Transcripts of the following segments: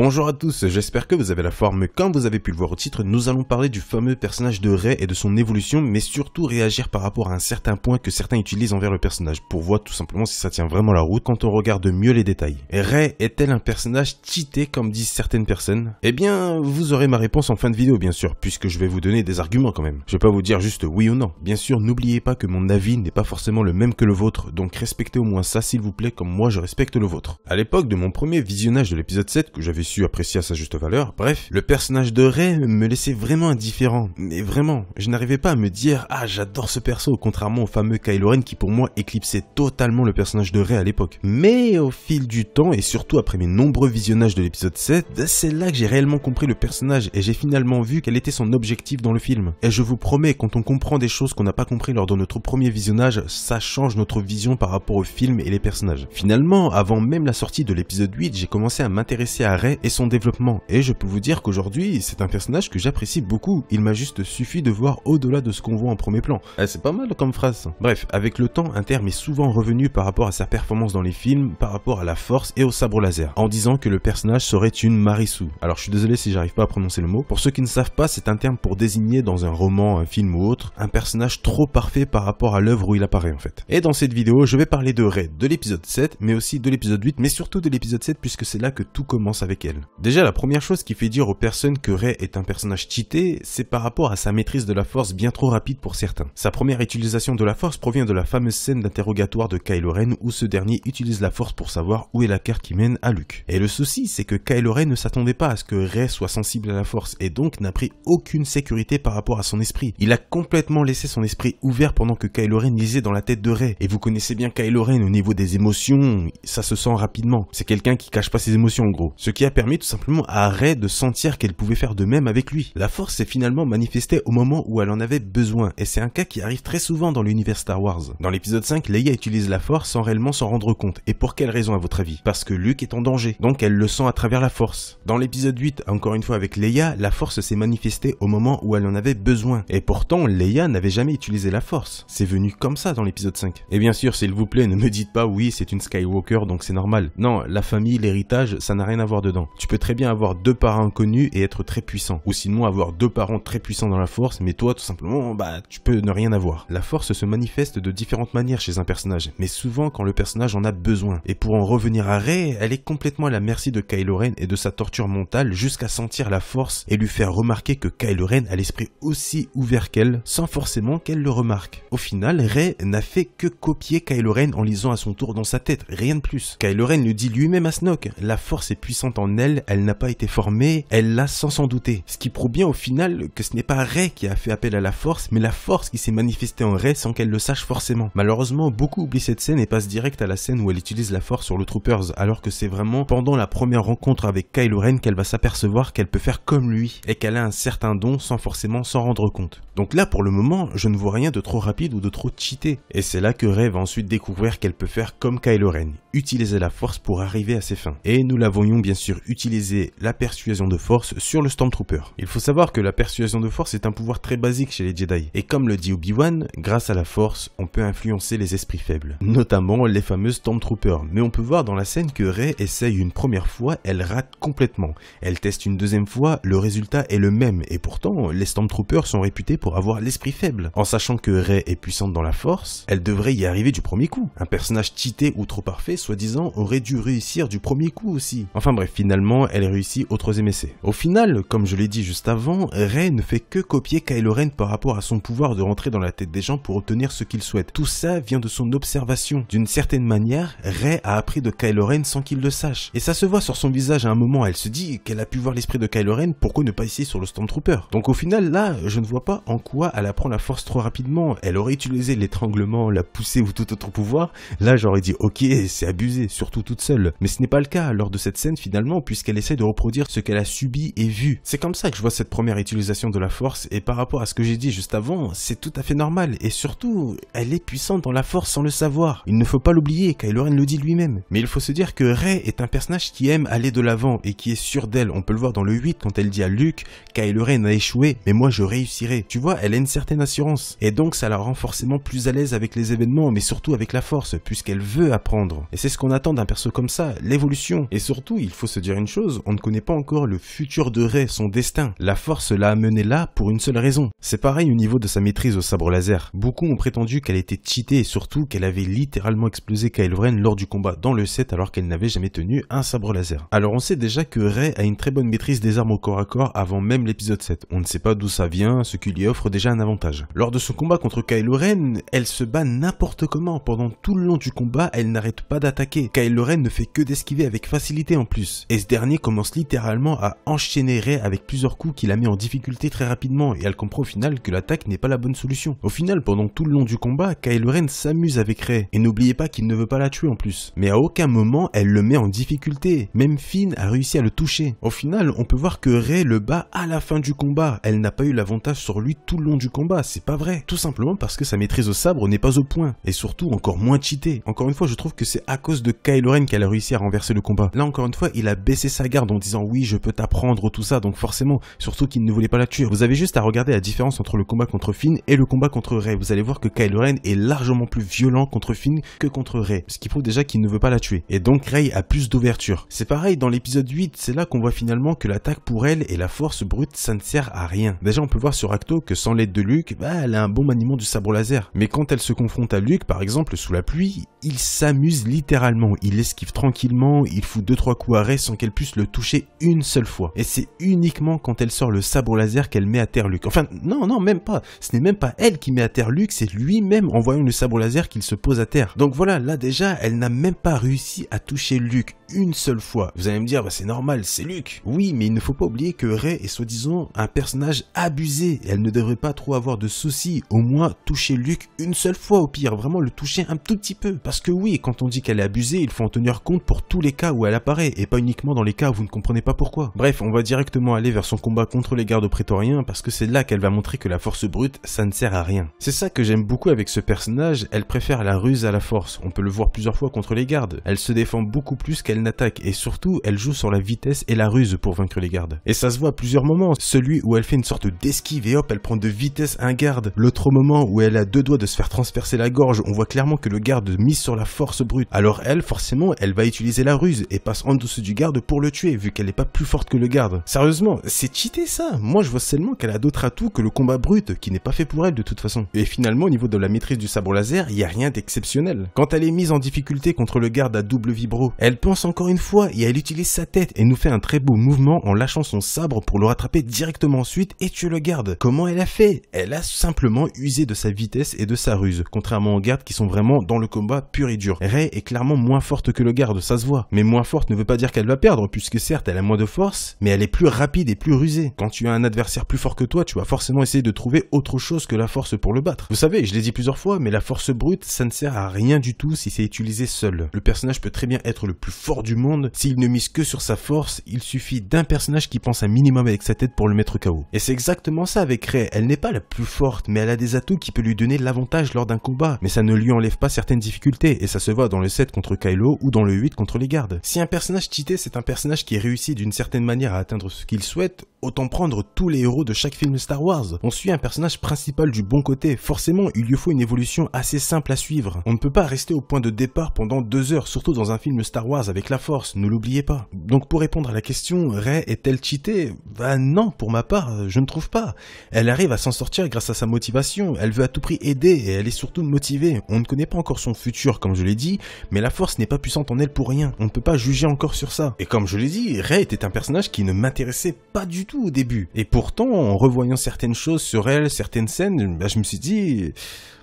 Bonjour à tous, j'espère que vous avez la forme. Comme vous avez pu le voir au titre, nous allons parler du fameux personnage de Ray et de son évolution, mais surtout réagir par rapport à un certain point que certains utilisent envers le personnage, pour voir tout simplement si ça tient vraiment la route quand on regarde mieux les détails. Ray est-elle un personnage cheaté comme disent certaines personnes Eh bien, vous aurez ma réponse en fin de vidéo bien sûr, puisque je vais vous donner des arguments quand même. Je vais pas vous dire juste oui ou non. Bien sûr, n'oubliez pas que mon avis n'est pas forcément le même que le vôtre, donc respectez au moins ça s'il vous plaît comme moi je respecte le vôtre. À l'époque de mon premier visionnage de l'épisode 7 que j'avais apprécié à sa juste valeur. Bref, le personnage de Ray me laissait vraiment indifférent. Mais vraiment, je n'arrivais pas à me dire « Ah, j'adore ce perso », contrairement au fameux Kylo Ren qui pour moi éclipsait totalement le personnage de Ray à l'époque. Mais au fil du temps, et surtout après mes nombreux visionnages de l'épisode 7, c'est là que j'ai réellement compris le personnage et j'ai finalement vu quel était son objectif dans le film. Et je vous promets, quand on comprend des choses qu'on n'a pas compris lors de notre premier visionnage, ça change notre vision par rapport au film et les personnages. Finalement, avant même la sortie de l'épisode 8, j'ai commencé à m'intéresser à Ray et son développement, et je peux vous dire qu'aujourd'hui, c'est un personnage que j'apprécie beaucoup, il m'a juste suffi de voir au-delà de ce qu'on voit en premier plan. Eh, c'est pas mal comme phrase. Bref, avec le temps, un terme est souvent revenu par rapport à sa performance dans les films, par rapport à la force et au sabre laser, en disant que le personnage serait une Marisou. Alors je suis désolé si j'arrive pas à prononcer le mot. Pour ceux qui ne savent pas, c'est un terme pour désigner dans un roman, un film ou autre, un personnage trop parfait par rapport à l'œuvre où il apparaît en fait. Et dans cette vidéo, je vais parler de Ray, de l'épisode 7, mais aussi de l'épisode 8, mais surtout de l'épisode 7 puisque c'est là que tout commence avec Déjà, la première chose qui fait dire aux personnes que Rey est un personnage cheaté, c'est par rapport à sa maîtrise de la force bien trop rapide pour certains. Sa première utilisation de la force provient de la fameuse scène d'interrogatoire de Kylo Ren où ce dernier utilise la force pour savoir où est la carte qui mène à Luke. Et le souci, c'est que Kylo Ren ne s'attendait pas à ce que Rey soit sensible à la force et donc n'a pris aucune sécurité par rapport à son esprit. Il a complètement laissé son esprit ouvert pendant que Kylo Ren lisait dans la tête de Rey. Et vous connaissez bien Kylo Ren au niveau des émotions, ça se sent rapidement. C'est quelqu'un qui cache pas ses émotions en gros. Ce qui a permis tout simplement à Rey de sentir qu'elle pouvait faire de même avec lui. La force s'est finalement manifestée au moment où elle en avait besoin, et c'est un cas qui arrive très souvent dans l'univers Star Wars. Dans l'épisode 5, Leia utilise la force sans réellement s'en rendre compte, et pour quelle raison à votre avis Parce que Luke est en danger, donc elle le sent à travers la force. Dans l'épisode 8, encore une fois avec Leia, la force s'est manifestée au moment où elle en avait besoin, et pourtant Leia n'avait jamais utilisé la force. C'est venu comme ça dans l'épisode 5. Et bien sûr, s'il vous plaît, ne me dites pas oui, c'est une Skywalker donc c'est normal. Non, la famille, l'héritage, ça n'a rien à voir dedans. Tu peux très bien avoir deux parents inconnus et être très puissant. Ou sinon avoir deux parents très puissants dans la force, mais toi tout simplement, bah tu peux ne rien avoir. La force se manifeste de différentes manières chez un personnage, mais souvent quand le personnage en a besoin. Et pour en revenir à Rey, elle est complètement à la merci de Kylo Ren et de sa torture mentale jusqu'à sentir la force et lui faire remarquer que Kylo Ren a l'esprit aussi ouvert qu'elle, sans forcément qu'elle le remarque. Au final, Rey n'a fait que copier Kylo Ren en lisant à son tour dans sa tête, rien de plus. Kylo Ren le dit lui-même à Snoke, la force est puissante en elle, elle n'a pas été formée, elle l'a sans s'en douter. Ce qui prouve bien au final que ce n'est pas Ray qui a fait appel à la force, mais la force qui s'est manifestée en Rey sans qu'elle le sache forcément. Malheureusement, beaucoup oublient cette scène et passent direct à la scène où elle utilise la force sur le Troopers, alors que c'est vraiment pendant la première rencontre avec Kylo Ren qu'elle va s'apercevoir qu'elle peut faire comme lui et qu'elle a un certain don sans forcément s'en rendre compte. Donc là, pour le moment, je ne vois rien de trop rapide ou de trop cheaté. Et c'est là que Rey va ensuite découvrir qu'elle peut faire comme Kylo Ren, utiliser la force pour arriver à ses fins. Et nous la voyons bien sûr utiliser la persuasion de force sur le Stormtrooper. Il faut savoir que la persuasion de force est un pouvoir très basique chez les Jedi, et comme le dit Obi-Wan, grâce à la force, on peut influencer les esprits faibles, notamment les fameux Stormtroopers, mais on peut voir dans la scène que Rey essaye une première fois, elle rate complètement. Elle teste une deuxième fois, le résultat est le même, et pourtant, les Stormtroopers sont réputés pour avoir l'esprit faible. En sachant que Rey est puissante dans la force, elle devrait y arriver du premier coup. Un personnage cheaté ou trop parfait, soi-disant, aurait dû réussir du premier coup aussi. Enfin bref, finalement, finalement, elle réussit au troisième essai. Au final, comme je l'ai dit juste avant, Rey ne fait que copier Kylo Ren par rapport à son pouvoir de rentrer dans la tête des gens pour obtenir ce qu'il souhaite. Tout ça vient de son observation. D'une certaine manière, Rey a appris de Kylo Ren sans qu'il le sache. Et ça se voit sur son visage à un moment, elle se dit qu'elle a pu voir l'esprit de Kylo Ren, pourquoi ne pas essayer sur le Stormtrooper Donc au final, là, je ne vois pas en quoi elle apprend la force trop rapidement. Elle aurait utilisé l'étranglement, la poussée ou tout autre pouvoir. Là, j'aurais dit ok, c'est abusé, surtout toute seule. Mais ce n'est pas le cas. Lors de cette scène, finalement, puisqu'elle essaie de reproduire ce qu'elle a subi et vu. C'est comme ça que je vois cette première utilisation de la force et par rapport à ce que j'ai dit juste avant, c'est tout à fait normal et surtout, elle est puissante dans la force sans le savoir. Il ne faut pas l'oublier, Kylo Ren le dit lui-même. Mais il faut se dire que Rey est un personnage qui aime aller de l'avant et qui est sûr d'elle. On peut le voir dans le 8 quand elle dit à Luke, Kylo Ren a échoué, mais moi je réussirai. Tu vois, elle a une certaine assurance et donc ça la rend forcément plus à l'aise avec les événements mais surtout avec la force puisqu'elle veut apprendre. Et c'est ce qu'on attend d'un perso comme ça, l'évolution. Et surtout, il faut se dire une chose, on ne connaît pas encore le futur de Rey, son destin. La force l'a amené là pour une seule raison. C'est pareil au niveau de sa maîtrise au sabre laser. Beaucoup ont prétendu qu'elle était cheatée et surtout qu'elle avait littéralement explosé Kyle Ren lors du combat dans le set alors qu'elle n'avait jamais tenu un sabre laser. Alors on sait déjà que Rey a une très bonne maîtrise des armes au corps à corps avant même l'épisode 7. On ne sait pas d'où ça vient, ce qui lui offre déjà un avantage. Lors de son combat contre Kylo Ren, elle se bat n'importe comment. Pendant tout le long du combat, elle n'arrête pas d'attaquer. Kylo Ren ne fait que d'esquiver avec facilité en plus et ce dernier commence littéralement à enchaîner Ray avec plusieurs coups qui la met en difficulté très rapidement et elle comprend au final que l'attaque n'est pas la bonne solution. Au final, pendant tout le long du combat, Kylo Ren s'amuse avec Ray et n'oubliez pas qu'il ne veut pas la tuer en plus. Mais à aucun moment, elle le met en difficulté. Même Finn a réussi à le toucher. Au final, on peut voir que Ray le bat à la fin du combat. Elle n'a pas eu l'avantage sur lui tout le long du combat, c'est pas vrai. Tout simplement parce que sa maîtrise au sabre n'est pas au point. Et surtout, encore moins cheatée. Encore une fois, je trouve que c'est à cause de Kylo Ren qu'elle a réussi à renverser le combat. Là, encore une fois, il a baisser sa garde en disant oui, je peux t'apprendre tout ça, donc forcément, surtout qu'il ne voulait pas la tuer. Vous avez juste à regarder la différence entre le combat contre Finn et le combat contre Rey. Vous allez voir que Kylo Ren est largement plus violent contre Finn que contre Rey, ce qui prouve déjà qu'il ne veut pas la tuer. Et donc Rey a plus d'ouverture. C'est pareil dans l'épisode 8, c'est là qu'on voit finalement que l'attaque pour elle et la force brute, ça ne sert à rien. Déjà, on peut voir sur Acto que sans l'aide de Luke, bah, elle a un bon maniement du sabre laser. Mais quand elle se confronte à Luke, par exemple, sous la pluie, il s'amuse littéralement. Il esquive tranquillement, il fout 2-3 coups à Rey qu'elle puisse le toucher une seule fois. Et c'est uniquement quand elle sort le sabre laser qu'elle met à terre Luke. Enfin, non, non, même pas. Ce n'est même pas elle qui met à terre Luc, c'est lui-même en voyant le sabre laser qu'il se pose à terre. Donc voilà, là déjà, elle n'a même pas réussi à toucher Luc une seule fois. Vous allez me dire, bah, c'est normal, c'est Luc. Oui, mais il ne faut pas oublier que Rey est soi-disant un personnage abusé. elle ne devrait pas trop avoir de soucis. Au moins, toucher Luke une seule fois au pire. Vraiment le toucher un tout petit peu. Parce que oui, quand on dit qu'elle est abusée, il faut en tenir compte pour tous les cas où elle apparaît et pas uniquement dans les cas où vous ne comprenez pas pourquoi. Bref, on va directement aller vers son combat contre les gardes prétoriens parce que c'est là qu'elle va montrer que la force brute, ça ne sert à rien. C'est ça que j'aime beaucoup avec ce personnage, elle préfère la ruse à la force, on peut le voir plusieurs fois contre les gardes. Elle se défend beaucoup plus qu'elle n'attaque et surtout, elle joue sur la vitesse et la ruse pour vaincre les gardes. Et ça se voit à plusieurs moments, celui où elle fait une sorte d'esquive et hop, elle prend de vitesse un garde. L'autre moment où elle a deux doigts de se faire transpercer la gorge, on voit clairement que le garde mise sur la force brute. Alors elle, forcément, elle va utiliser la ruse et passe en dessous du garde pour le tuer, vu qu'elle n'est pas plus forte que le garde. Sérieusement, c'est cheaté ça Moi je vois seulement qu'elle a d'autres atouts que le combat brut, qui n'est pas fait pour elle de toute façon. Et finalement, au niveau de la maîtrise du sabre laser, il n'y a rien d'exceptionnel. Quand elle est mise en difficulté contre le garde à double vibro, elle pense encore une fois et elle utilise sa tête et nous fait un très beau mouvement en lâchant son sabre pour le rattraper directement ensuite et tuer le garde. Comment elle a fait Elle a simplement usé de sa vitesse et de sa ruse, contrairement aux gardes qui sont vraiment dans le combat pur et dur. Rey est clairement moins forte que le garde, ça se voit. Mais moins forte ne veut pas dire qu'elle va perdre puisque certes elle a moins de force, mais elle est plus rapide et plus rusée. Quand tu as un adversaire plus fort que toi, tu vas forcément essayer de trouver autre chose que la force pour le battre. Vous savez, je l'ai dit plusieurs fois, mais la force brute, ça ne sert à rien du tout si c'est utilisé seul. Le personnage peut très bien être le plus fort du monde, s'il ne mise que sur sa force, il suffit d'un personnage qui pense un minimum avec sa tête pour le mettre KO. Et c'est exactement ça avec Ray, elle n'est pas la plus forte, mais elle a des atouts qui peut lui donner l'avantage lors d'un combat, mais ça ne lui enlève pas certaines difficultés, et ça se voit dans le 7 contre Kylo ou dans le 8 contre les gardes. Si un personnage cheaté c'est un personnage qui réussit d'une certaine manière à atteindre ce qu'il souhaite, autant prendre tous les héros de chaque film Star Wars. On suit un personnage principal du bon côté, forcément il lui faut une évolution assez simple à suivre. On ne peut pas rester au point de départ pendant deux heures, surtout dans un film Star Wars avec la force, ne l'oubliez pas. Donc pour répondre à la question, Rey est-elle cheatée Bah non, pour ma part, je ne trouve pas. Elle arrive à s'en sortir grâce à sa motivation, elle veut à tout prix aider et elle est surtout motivée. On ne connaît pas encore son futur comme je l'ai dit, mais la force n'est pas puissante en elle pour rien, on ne peut pas juger encore sur ça. Et comme je l'ai dit, Ray était un personnage qui ne m'intéressait pas du tout au début. Et pourtant, en revoyant certaines choses sur elle, certaines scènes, bah, je me suis dit,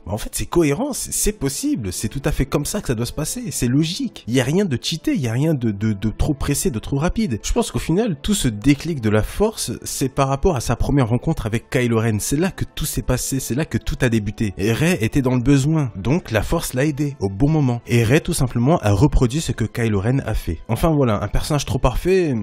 bah, en fait c'est cohérent, c'est possible, c'est tout à fait comme ça que ça doit se passer, c'est logique. Il n'y a rien de cheaté, il y a rien de, trop pressé, de trop rapide. Je pense qu'au final, tout ce déclic de la force, c'est par rapport à sa première rencontre avec Kylo Ren. C'est là que tout s'est passé, c'est là que tout a débuté. Et Ray était dans le besoin, donc la force l'a aidé au bon moment. Et Ray, tout simplement a reproduit ce que Kylo Ren a fait. Enfin voilà, personnage trop parfait,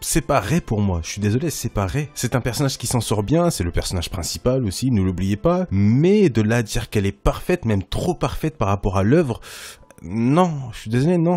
c'est pas pour moi, je suis désolé, c'est pas C'est un personnage qui s'en sort bien, c'est le personnage principal aussi, ne l'oubliez pas, mais de là à dire qu'elle est parfaite, même trop parfaite par rapport à l'œuvre, non, je suis désolé, non,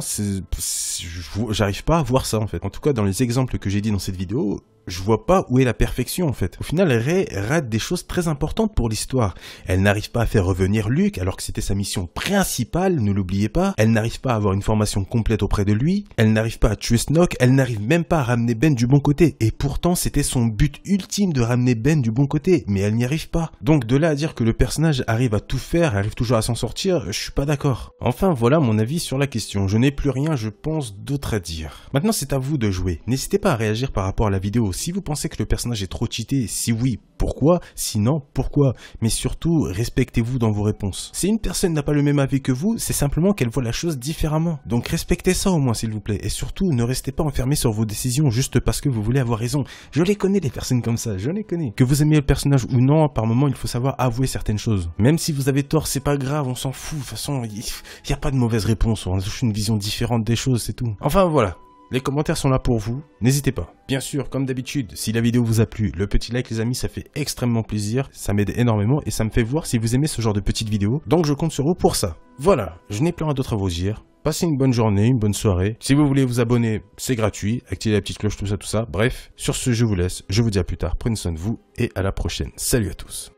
j'arrive pas à voir ça en fait. En tout cas, dans les exemples que j'ai dit dans cette vidéo, je vois pas où est la perfection en fait. Au final, Ray rate des choses très importantes pour l'histoire. Elle n'arrive pas à faire revenir Luke alors que c'était sa mission principale, ne l'oubliez pas. Elle n'arrive pas à avoir une formation complète auprès de lui. Elle n'arrive pas à tuer Snoke. Elle n'arrive même pas à ramener Ben du bon côté. Et pourtant, c'était son but ultime de ramener Ben du bon côté, mais elle n'y arrive pas. Donc de là à dire que le personnage arrive à tout faire, arrive toujours à s'en sortir, je suis pas d'accord. Enfin, voilà voilà mon avis sur la question. Je n'ai plus rien, je pense, d'autre à dire. Maintenant, c'est à vous de jouer. N'hésitez pas à réagir par rapport à la vidéo. Si vous pensez que le personnage est trop cheaté, si oui, pourquoi Sinon, pourquoi Mais surtout, respectez-vous dans vos réponses. Si une personne n'a pas le même avis que vous, c'est simplement qu'elle voit la chose différemment. Donc respectez ça au moins, s'il vous plaît. Et surtout, ne restez pas enfermé sur vos décisions juste parce que vous voulez avoir raison. Je les connais, les personnes comme ça, je les connais. Que vous aimez le personnage ou non, par moment, il faut savoir avouer certaines choses. Même si vous avez tort, c'est pas grave, on s'en fout. De toute façon, il n'y a pas de mauvaise réponse. On a une vision différente des choses, c'est tout. Enfin, voilà. Les commentaires sont là pour vous, n'hésitez pas. Bien sûr, comme d'habitude, si la vidéo vous a plu, le petit like les amis, ça fait extrêmement plaisir, ça m'aide énormément et ça me fait voir si vous aimez ce genre de petites vidéos, donc je compte sur vous pour ça. Voilà, je n'ai plus rien d'autre à vous dire. Passez une bonne journée, une bonne soirée. Si vous voulez vous abonner, c'est gratuit. Activez la petite cloche, tout ça, tout ça. Bref, sur ce, je vous laisse. Je vous dis à plus tard. Prenez soin de vous et à la prochaine. Salut à tous.